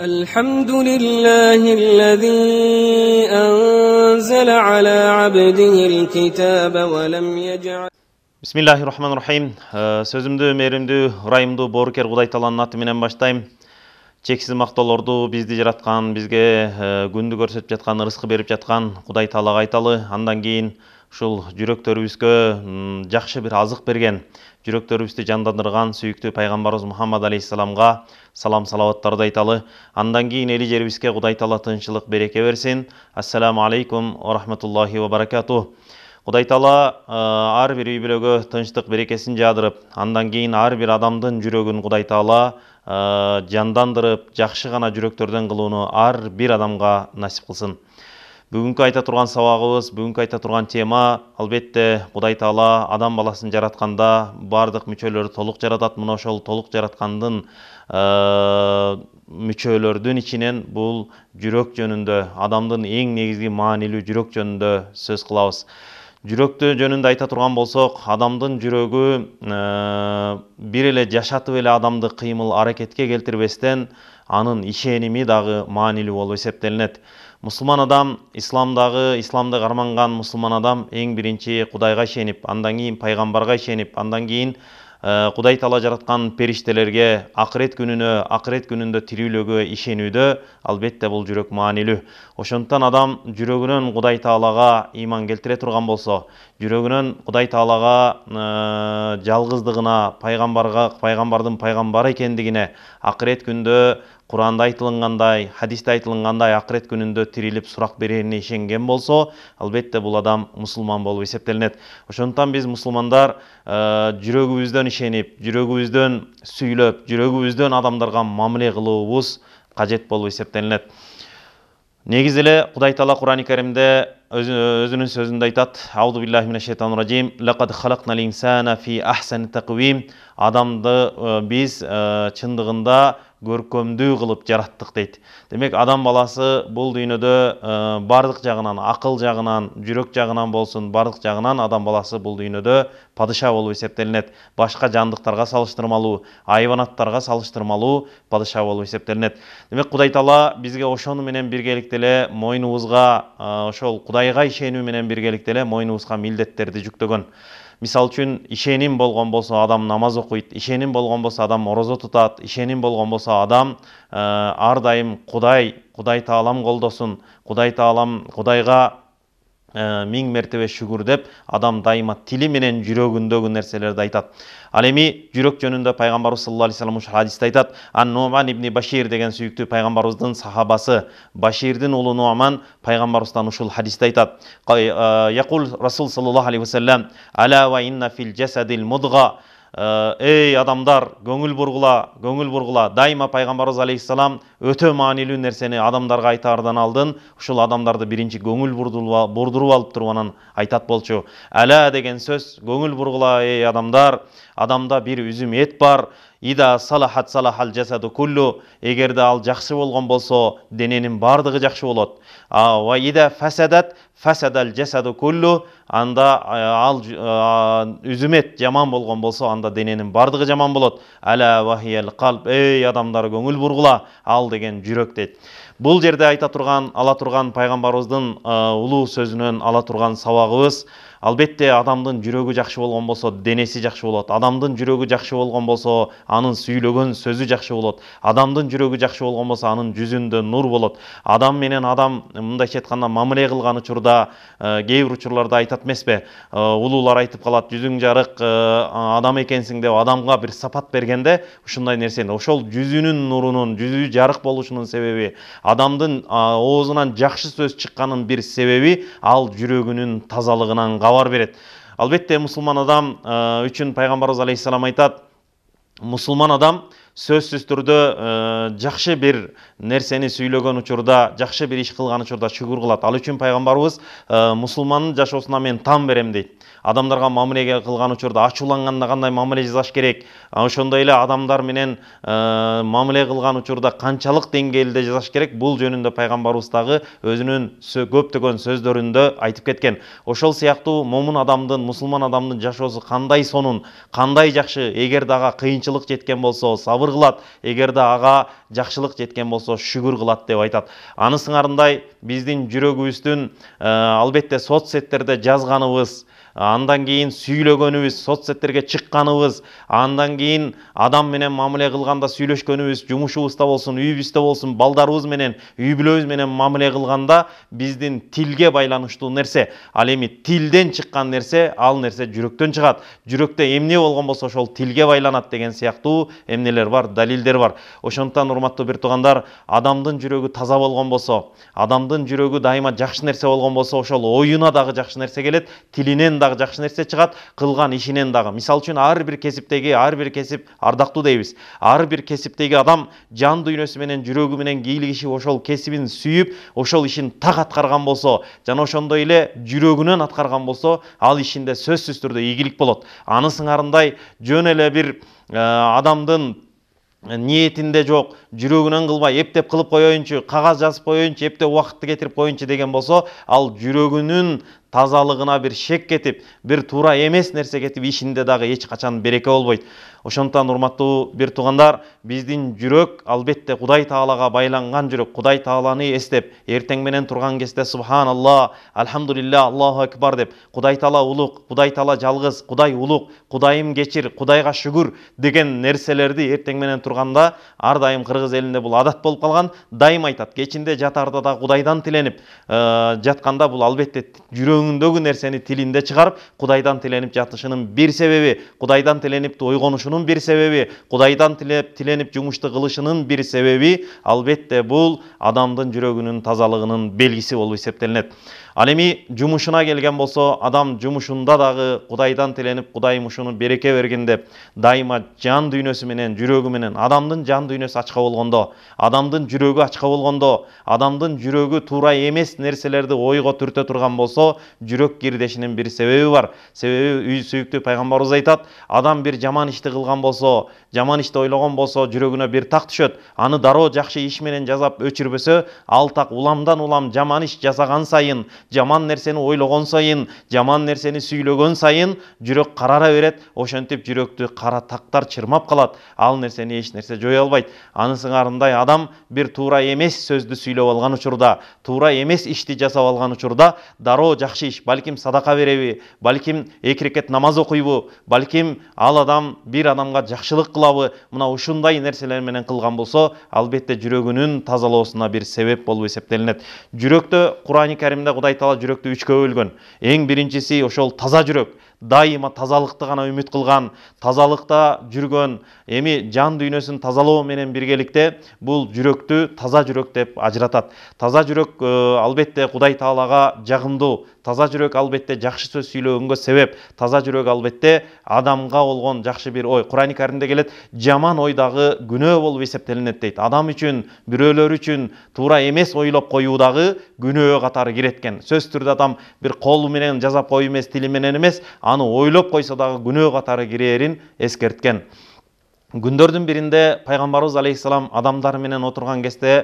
الحمد لله الذي أنزل على عبده الكتاب ولم يجعل бисмиллахи рахмани рахим сөзүмдү мээримдүү ырайымдуу боорукер кудай тааланын аты менен баштайм чексиз мактоолорду бизди жараткан бизге күндү көрсөтүп жаткан ырыскы берип жаткан кудай таалага айталы андан кийин ушул жүрөктөрүбүзгө жакшы бир азык берген жүрөктөрүбүздү жандандырган сүйүктүү пайгамбарыбыз мухаммад алейхисаламга салам салаваттарды айталы андан кийин эли жерибизге кудай таала тынчылык береке берсин ассаламу алейкум ва рахматуллахи ва баракату кудай таала ар бир үй бүлөгө тынчтык берекесин жаадырып андан кийин ар бир адамдын жүрөгүн кудай таала жандандырып жакшы гана жүрөктөрдөн кылууну ар бир адамга насип кылсын бүгүнкү айта турган сабагыбыз бүгүнкү айта турган тема албетте кудай таала адам баласын жаратканда баардык мүчөлөрдү толук жаратат мына ошол толук жараткандын э, мүчөлөрдүн ичинен бул жүрөк жөнүндө адамдын эң негизги маанилүү жүрөк жөнүндө сөз кылабыз жүрөктү жөнүндө айта турган болсок адамдын жүрөгү э, бир эле жашатып эле адамды кыймыл аракетке келтирбестен анын ишеними дагы маанилүү болуп эсептелинет мусулман адам исламдагы исламды карманган мусулман адам эң биринчи кудайга ишенип андан кийин пайгамбарга ишенип андан кийин Э, құдай тала жаратқан периштелерге ақырет күніні, ақырет күнүндө тірілуге ишенүүдө албетте бұл жүрек маанилүү ошондуктан адам жүрөгүнөн кудай таалага иман келтире турган болсо жүрөгүнөн кудай таалага э, жалгыздыгына пайгамбарга пайгамбардын пайгамбары экендигине акырет күндө құранда айтылғандай хадисте айтылғандай ақырет күнінде тіріліп сұрақ береріне ишенген болса, албетте бұл адам мұсылман болып есептелінеді. ошондуктан біз мұсылмандар жүрөгүбүздөн ишенип жүрөгүбүздөн сүйлөп жүрөгүбүздөн адамдарга мамиле кылуубуз кажет болуп эсептелинет негизи эле кудай таала курани каримде өзүнүн сөзүндө айтат ауду биллахи мина шайтанир ражим лақад инсана фи ахсани адамды биз чындығында көркөмдүү кылып жараттык дейт демек адам баласы бул дүйнөдө э, баардык жагынан акыл жагынан жүрөк жагынан болсун баардык жагынан адам баласы бул дүйнөдө падыша болуп эсептелинет башка жандыктарга салыштырмалуу айбанаттарга салыштырмалуу падыша болуп эсептелинет демек кудай таала бизге ошону менен биргеликте эле мойнубузга э, ошол кудайга ишенүү менен биргеликте эле мойнубузга милдеттерди жүктөгөн мисалы үчүн ишеним болған болса адам намаз оқиды ишеним болған болса адам ораза тұтады ишеним болған болса адам ар дайым құдай құдай таалам қолдасын құдай таалам құдайға. Э, миң мертебе шүгүр деп адам дайыма тили менен жүрөгүндөгү нерселерди айтат ал эми жүрөк жөнүндө пайгамбарыбыз саллаллаху алейхи вассалам ушул хадисте айтат ан нуман ибни башир деген сүйүктүү пайгамбарыбыздын сахабасы баширдин уулу нуаман пайгамбарыбыздан ушул хадисте айтат э, якул расул саллаллаху алейхи вассалам ала ва инна фил жасадил мудга Э, «Эй, адамдар көңіл бұрғыла көңіл бұрғыла дайыма пайғамбарыз алейхиссалам өте маанилүү нәрсені адамдарға айтардан алдын ушул адамдарды биринчи көңүл бұрдыру алып туруп айтат болчу әлә деген сөз көңіл бұрғыла, эй адамдар адамда бір үзім ет бар ида салахат салахал жасаду куллу эгерде ал жакшы болгон болсо дененин баардыгы жакшы болот ва ида фасадат фасадал жасаду куллу анда ал үзүмет жаман болған болсо анда дененің бардығы жаман болады аля вахиял қалп эй адамдар көңүл бұрғыла ал деген жүрек дейт бұл жерде айта тұрған ала турган пайгамбарыбыздын улуу сөзүнөн ала тұрған сабагыбыз албетте адамдын жүрегі жакшы болған болса денесі жакшы болот адамдын жүрегі жакшы болған болсо анын сүйлөгөн сөзү жакшы болот адамдын жүрөгү жакшы болгон болсо анын жүзүндө нур болот адам менен адам мындайча айтканда мамиле кылган учурда кээ бир учурларда айтат эмеспи улуулар э, айтып калат жүзүң жарык э, адам экенсиң деп адамга бир сапат бергенде ушундай нерсени ошол жүзүнүн нурунун жүзү жарык болушунун себеби адамдын оозунан жакшы сөз чыкканын бир себеби ал жүрөгүнүн тазалыгынан кабар берет албетте мусулман адам э, үчүн пайгамбарыбыз алейхисалам айтат Müslüman adam сөзсүз түрдө э, жакшы бир нерсени сүйлөгөн учурда жакшы бир иш кылган учурда шүгүр кылат ал үчүн пайгамбарыбыз э, мусулмандын жашоосуна мен там берем дейт адамдарга мамилеге кылган учурда ачууланганда кандай мамиле жасаш керек ошондой эле адамдар менен э, мамиле кылган учурда канчалык деңгээлде жасаш керек бул жөнүндө пайгамбарыбыз дагы өзүнүн көптөгөн сөздөрүндө айтып кеткен ошол сыяктуу момун адамдын мусулман адамдын жашоосу кандай сонун кандай жакшы эгер дагы кыйынчылык жеткен болсо сабыр сабыр егер де аға жакшылык жеткен болса шүгүр кылат деп айтат аны сыңарындай биздин жүрөгүбүздүн ә, албетте соцсеттерде жазғаныбыз андан кейін сүйлөгөнүбүз соцсеттерге чыкканыбыз андан кейін адам менен мамиле кылганда сүйлөшкөнүбүз жумушубузда болсун үйүбүздө болсун балдарыбыз менен үй бүлөбүз менен мамиле кылганда биздин тилге байланыштуу нерсе ал эми тилден чыккан нерсе ал нерсе жүрөктөн чыгат жүрөктө эмне болгон болсо ошол тилге байланат деген сыяктуу эмнелер бар дәлелдер бар ошондуктан урматтуу бир туугандар адамдын жүрөгү таза болгон болсо адамдын жүрөгү дайыма жакшы нерсе болгон болсо ошол оюна дагы жакшы нерсе келет тилинен дагы жакшы нерсе чыгат кылган ишинен дагы мисалы үчүн ар бир кесиптеги ар бир кесип ардактуу дейбиз ар бир кесиптеги адам жан дүйнөсү менен жүрөгү менен кийлигишип ошол кесибин сүйүп ошол ишин так аткарган болсо жана ошондой эле жүрөгүнөн аткарган болсо ал ишинде сөзсүз түрдө ийгилик болот аны сыңарындай жөн эле бир э, адамдын ниетинде жок жүрөгүнөн кылбай эптеп кылып коеюнчу кагаз жазып коеюнчу эптеп убакытты кетирип коеюнчу деген болсо ал жүрөгүнүн тазалыгына бир шек кетип бир туура эмес нерсе кетип ишинде дагы эч качан береке болбойт ошондуктан урматтуу бир туугандар биздин жүрөк албетте кудай таалага байланган жүрөк кудай тааланы эстеп эртең менен турган кезде субханалла альхамдулилля аллаху акбар деп кудай таала улук кудай таала жалгыз кудай улук кудайым кечир кудайга шүгүр деген нерселерди эртең менен турганда ар дайым кыргыз элинде бул адат болуп калган дайым айтат кечинде жатарда да кудайдан тиленип э, жатканда бул албетте жүрөгүң göğündögü nerseni tilinde çıkarıp Kudaydan tilenip yatışının bir sebebi, Kudaydan tilenip doy konuşunun bir sebebi, Kudaydan tilenip, tilenip cumuşta kılışının bir sebebi, albette bul adamdın cürögünün tazalığının belgisi olup hesaptelinedi. ал эми жумушуна келген болсо адам жумушунда дагы кудайдан тиленип кудай ушуну береке берген деп дайыма жан дүйнөсү менен жүрөгү менен адамдын жан дүйнөсү ачка болгондо адамдын жүрөгү ачка болгондо адамдын жүрөгү туура эмес нерселерди ойго түртө турган болсо жүрөк кирдешинин бир себеби бар себеби сүйүктүү пайгамбарыбыз айтат адам бир жаман ишти кылган болсо жаман ишти ойлогон болсо жүрөгүнө бир так түшөт аны дароо жакшы иш менен жасап өчүрбөсө ал так уламдан улам жаман иш жасаган сайын жаман нерсени ойлогон сайын жаман нерсени сүйлөгөн сайын жүрөк карара берет ошентип жүрөктү кара тактар чырмап калат ал нерсени эч нерсе жоё албайт анысыңарындай адам бир туура эмес сөздү сүйлөп алган учурда туура эмес ишти жасап алган учурда дароо жакшы иш балким садака береби балким эки рекет намаз окуйбу балким ал адам бир адамга жакшылык кылабы мына ушундай нерселер менен кылган болсо албетте жүрөгүнүн тазалоосуна бир себеп болуп эсептелинет жүрөктө курани каримде кудай тала айтала жүрөктү үчкө бөлгөн эң биринчиси ошол таза жүрөк дайыма тазалықты ғана үміт қылған тазалықта жүрген эми жан дүйнөсүн тазалоо менен биргеликте бул жүрөктү таза жүрөк деп ажыратат таза жүрөк э, албетте кудай таалага жагымдуу таза жүрөк албетте жакшы сөз сүйлөгөнгө себеп таза жүрөк албетте адамга болгон жакшы бир ой курани каримде келет жаман ой дагы күнөө болуп эсептелинет дейт адам үчүн бирөөлөр үчүн туура эмес ойлоп коюу дагы күнөө катары кирет экен сөзсүз түрдө адам бир колу менен жасап коюу эмес тили менен эмес аны ойлоп койсо дагы күнөө катары кирээрин эскерткен күндөрдүн биринде пайгамбарыбыз алейхисалам адамдар менен отурган кезде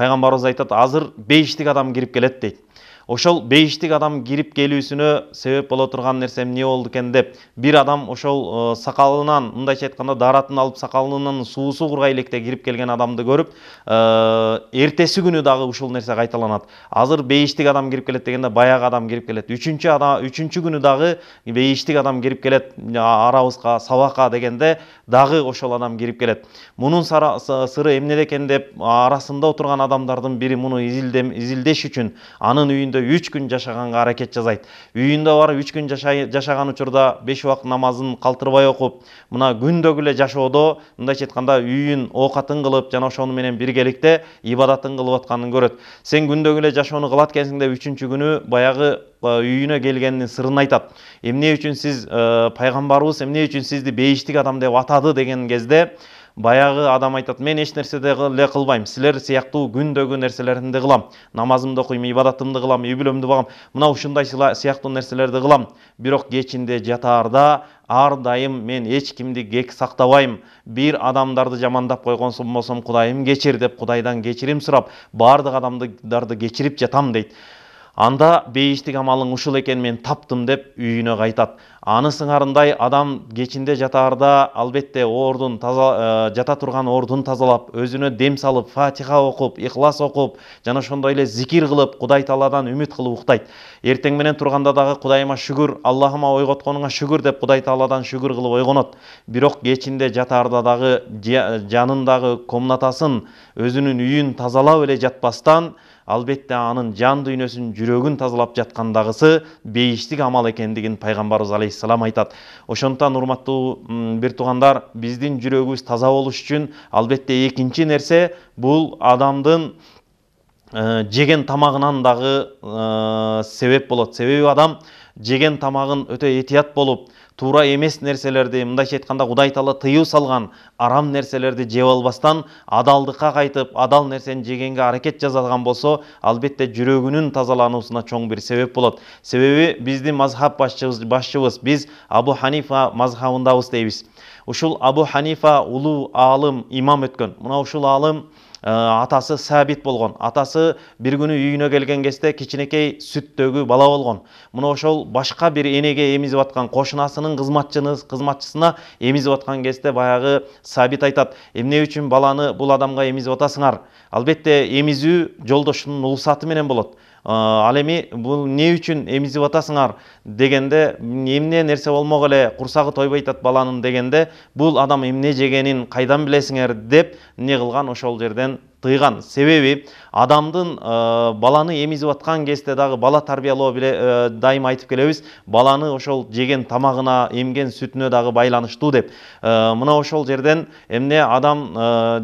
пайгамбарыбыз айтат азыр бейиштик адам кирип келет дейт ошол бейиштик адам кирип келүүсүнө себеп боло турган нерсе эмне болду экен деп бир адам ошол э, сакалынан мындайча айтканда даратын алып сакалынын суусу кургай электе кирип келген адамды көрүп э, эртеси күнү дагы ушул нерсе кайталанат азыр бейиштик адам кирип келет дегенде баягы адам кирип келет үчүнчү адам үчүнчү күнү дагы бейиштик адам кирип келет арабызга сабакка дегенде дагы ошол адам кирип келет мунун сыры эмнеде экен деп арасында отурган адамдардын бири муну изилдеш үчүн анын үйүндө үйүндө үч күн жашаганга аракет жасайт үйүндө барып үч күн жашаган учурда беш убак намазын калтырбай окуп мына күндөгү эле жашоодо мындайча айтканда үйүн оокатын кылып жана ошону менен биргеликте ибадатын кылып атканын көрөт сен күндөгү эле жашоону кылат экенсиң деп үчүнчү күнү баягы үйүнө келгендин сырын айтат эмне үчүн сиз пайгамбарыбыз эмне үчүн сизди бейиштик адам деп атады деген кезде баяғы адам айтады мен еш нәрседе эле сілер сияқты күндегі күндөгү нерселеримди кылам намазымды окуйм ибадатымды кылам үй бүлөмдү багам мына ушундай сыяктуу нерселерди кылам бирок кечинде жатаарда ар дайым мен еш кимди кек сактабайм бир адамдарды жамандап соң болсом құдайым кечир деп құдайдан кечирим сурап баардык адамдарды кечирип жатам дейт анда бейіштік амалың ушул экен мен таптым деп үйүнө кайтат аны сыңарындай адам кечинде жатарда албетте таза ә, жата турган ордын тазалап өзүнө дем салып фатиха оқып, иқлас оқып, жана ошондой эле зикир кылып кудай тааладан үмүт кылып уктайт эртең менен турганда дагы кудайыма шүгүр аллахыма ойготконуңа шүгүр деп кудай тааладан шүгүр кылып ойгонот бирок кечинде жатаарда дагы жанындагы комнатасын өзүнүн үйүн тазалап эле жатпастан албетте анын жан дүйнөсүн жүрөгүн тазалап жаткандагысы бейиштик амал экендигин пайгамбарыбыз алейхисалам айтат ошондуктан урматтуу бир туугандар биздин жүрөгүбүз таза болуш үчүн албетте экинчи нерсе бул адамдын э, жеген тамагынан дагы э, себеп болот себеби адам жеген тамагын өтө этият болуп тура емес нерселерди мындайча айтқанда құдай таала тыюу салған арам нерселерди жеп албастан адалдыққа қайтып адал нерсени жегенге аракет жасаган болсо албетте жүрегінің тазалануусуна чоң бір себеп болады. Себебі, бізді мазхаб басшыбыз басшыбыз биз абу ханифа мазхабындабыз дейбиз ушул абу ханифа улуу аалым имам өткен, мына ушул аалым Э, атасы сәбит болған, атасы бір күні үйіне келген кезде кичинекей сүттегі бала болған. мына ошол башка бир энеге эмизип аткан кошунасынын кызматчысына эмизип аткан кезде баягы сабит айтат эмне үчүн баланы бул адамга эмизип атасыңар албетте эмизүү жолдошунун уруксаты менен болот Э, ал эми бул эмне үчүн эмизип атасыңар дегенде эмне нерсе болмок эле курсагы тойбой атат баланын дегенде бул адам эмне жегенин кайдан билесиңер деп эмне кылган ошол жерден тыйған себеби адамдын э, баланы эмизип аткан кезде дагы бала тарбиялоо биле э, дайым айтып келебиз баланы ошол жеген тамагына эмген сүтүнө дагы байланыштуу деп э, мына ошол жерден эмне адам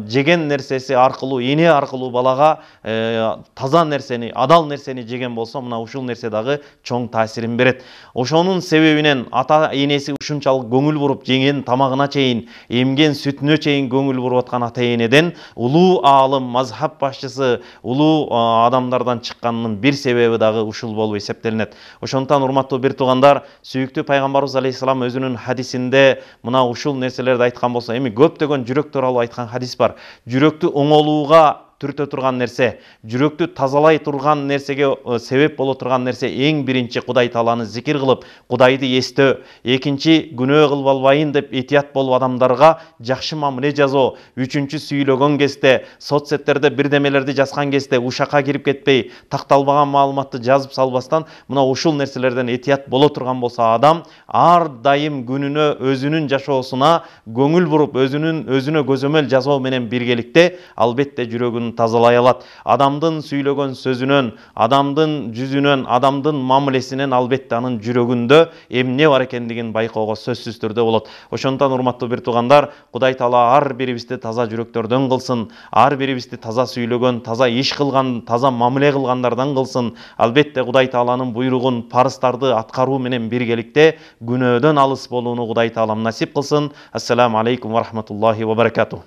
жеген нерсеси аркылуу эне аркылуу балага таза нерсени адал нерсени жеген болсо мына ушул нерсе дагы чоң таасирин берет ошонун себебинен ата энеси ушунчалык көңүл буруп жеген тамагына чейин эмген сүтүнө чейин көңүл буруп аткан ата энеден улуу аалым мазхаб башчысы улуу адамдардан чыкканынын бир себеби дагы ушул болуп эсептелинет ошондуктан урматтуу бир туугандар сүйүктүү пайгамбарыбыз алейхисалам өзүнүн хадисинде мына ушул нерселерди айткан болсо эми көптөгөн жүрөк тууралуу айткан хадис бар жүрөктү оңолууга түртө тұрған нәрсе жүректі тазалай турган нәрсеге э, себеп боло тұрған нәрсе эң бірінші құдай тааланы зикир кылып құдайды эстөө экинчи күнөө кылып албайын деп этият болуп адамдарға жакшы мамиле жазу үшінші сүйлөгөн кезде соцсеттерде бірдемелерді жазган кезде ушаққа кирип кетпей тақталбаған маалыматты жазып салбастан мына ушул нәрселерден этият боло тұрған болса адам ар дайым күнүнө өзүнүн жашоосуна көңүл бұрып өзінің өзіне көзөмөл жасоо менен биргеликте албетте жүрөгүн тазалай алат адамдын сүйлөгөн сөзінен адамдын жүзінен адамдын мамилесинен албетте анын жүрөгүндө эмне бар экендигин байкоого сөзсүз түрдө болот ошондуктан урматтуу бир туугандар кудай таала ар бирибизди таза жүрөктөрдөн кылсын ар бирибизди таза сүйлөгөн таза иш кылган таза мамиле кылгандардан кылсын албетте кудай тааланын буйругун парыздарды аткаруу менен биргеликте күнөөдөн алыс болууну кудай таалам насип кылсын ассаламу алейкум ва рахматуллахи ва баракатух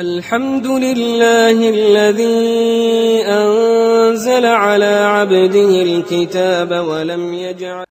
الحمد لله الذي أنزل على عبده الكتاب ولم يجعل